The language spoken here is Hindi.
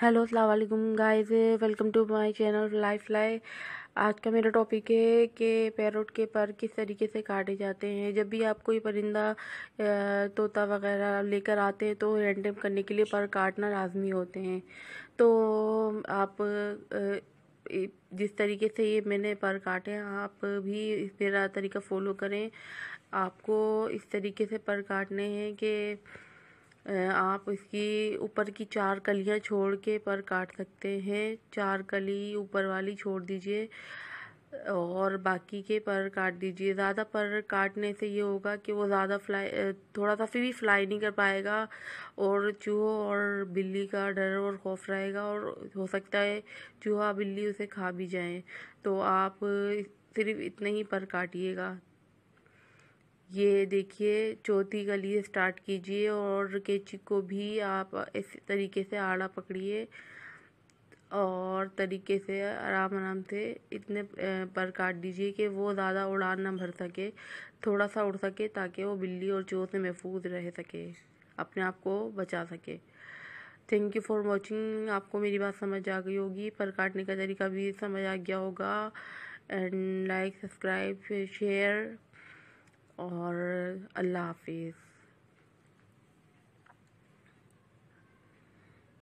हेलो अलैक्म guys welcome to my channel life lie आज का मेरा टॉपिक है कि पैरोट के पर किस तरीके से काटे जाते हैं जब भी आप कोई परिंदा तोता वगैरह लेकर आते हैं तो रैंडम करने के लिए पर काटना लाजमी होते हैं तो आप जिस तरीके से ये मैंने पर काटे हैं आप भी इस मेरा तरीका फॉलो करें आपको इस तरीके से पर काटने हैं कि आप इसकी ऊपर की चार कलियां छोड़ के पर काट सकते हैं चार कली ऊपर वाली छोड़ दीजिए और बाकी के पर काट दीजिए ज़्यादा पर काटने से ये होगा कि वो ज़्यादा फ्लाई थोड़ा सा फिर भी फ्लाई नहीं कर पाएगा और चूहों और बिल्ली का डर और खौफ रहेगा और हो सकता है चूहा बिल्ली उसे खा भी जाए तो आप सिर्फ इतने ही पर काटिएगा ये देखिए चौथी गली स्टार्ट कीजिए और कैची को भी आप इस तरीके से आड़ा पकड़िए और तरीके से आराम आराम से इतने पर काट दीजिए कि वो ज़्यादा उड़ान ना भर सके थोड़ा सा उड़ सके ताकि वो बिल्ली और चोर से महफूज रह सके अपने आप को बचा सके थैंक यू फॉर वॉचिंग आपको मेरी बात समझ आ गई होगी पर काटने का तरीका भी समझ आ गया होगा एंड लाइक सब्सक्राइब शेयर और अल्लाह हाफिज़